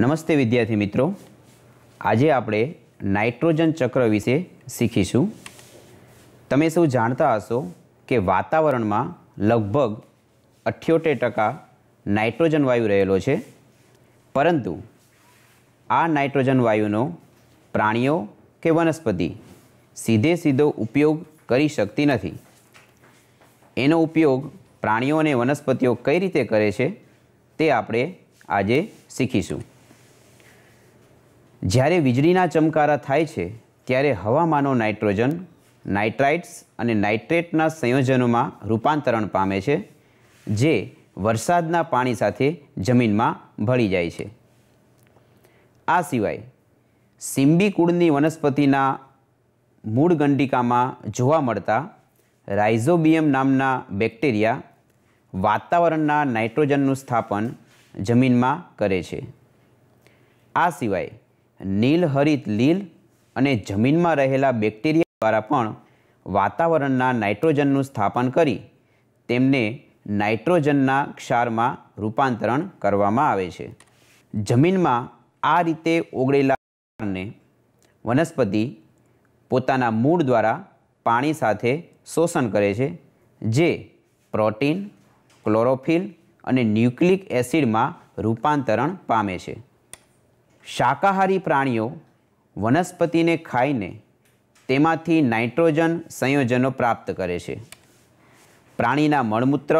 નમસ્તે વિદ્યાર્થી મિત્રો આજે આપણે નાઇટ્રોજન ચક્ર વિશે શીખીશું તમે સૌ જાણતા હશો કે વાતાવરણમાં લગભગ અઠ્યોતેર ટકા નાઇટ્રોજન વાયુ રહેલો છે પરંતુ આ નાઇટ્રોજન વાયુનો પ્રાણીઓ કે વનસ્પતિ સીધે સીધો ઉપયોગ કરી શકતી નથી એનો ઉપયોગ પ્રાણીઓ અને વનસ્પતિઓ કઈ રીતે કરે છે તે આપણે આજે શીખીશું જ્યારે વીજળીના ચમકારા થાય છે ત્યારે હવામાનો નાઇટ્રોજન નાઇટ્રાઇટ્સ અને નાઇટ્રેટના સંયોજનોમાં રૂપાંતરણ પામે છે જે વરસાદના પાણી સાથે જમીનમાં ભળી જાય છે આ સિવાય સિંબી કુળની વનસ્પતિના મૂળ ગંડિકામાં જોવા મળતા રાઇઝોબિયમ નામના બેક્ટેરિયા વાતાવરણના નાઇટ્રોજનનું સ્થાપન જમીનમાં કરે છે આ સિવાય નીલહરિત લીલ અને જમીનમાં રહેલા બેક્ટેરિયા દ્વારા પણ વાતાવરણના નાઇટ્રોજનનું સ્થાપન કરી તેમને નાઇટ્રોજનના ક્ષારમાં રૂપાંતરણ કરવામાં આવે છે જમીનમાં આ રીતે ઓગળેલા ક્ષારને વનસ્પતિ પોતાના મૂળ દ્વારા પાણી સાથે શોષણ કરે છે જે પ્રોટીન ક્લોરોફિલ અને ન્યુક્લિક એસિડમાં રૂપાંતરણ પામે છે શાકાહારી પ્રાણીઓ વનસ્પતિને ખાઈને તેમાંથી નાઇટ્રોજન સંયોજનો પ્રાપ્ત કરે છે પ્રાણીના મળમૂત્ર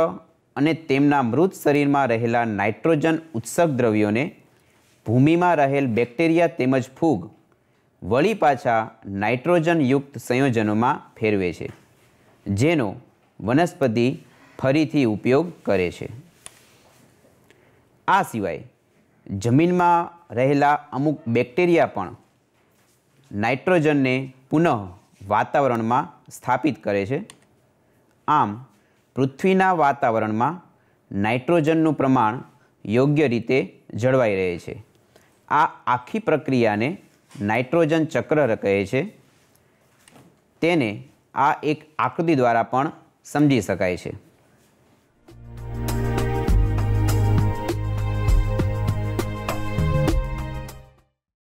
અને તેમના મૃત શરીરમાં રહેલા નાઇટ્રોજન ઉત્સક દ્રવ્યોને ભૂમિમાં રહેલ બેક્ટેરિયા તેમજ ફૂગ વળી પાછા નાઇટ્રોજનયુક્ત સંયોજનોમાં ફેરવે છે જેનો વનસ્પતિ ફરીથી ઉપયોગ કરે છે આ સિવાય જમીનમાં રહેલા અમુક બેક્ટેરિયા પણ નાઇટ્રોજનને પુનઃ વાતાવરણમાં સ્થાપિત કરે છે આમ પૃથ્વીના વાતાવરણમાં નાઇટ્રોજનનું પ્રમાણ યોગ્ય રીતે જળવાઈ રહે છે આ આખી પ્રક્રિયાને નાઇટ્રોજન ચક્ર કહે છે તેને આ એક આકૃતિ દ્વારા પણ સમજી શકાય છે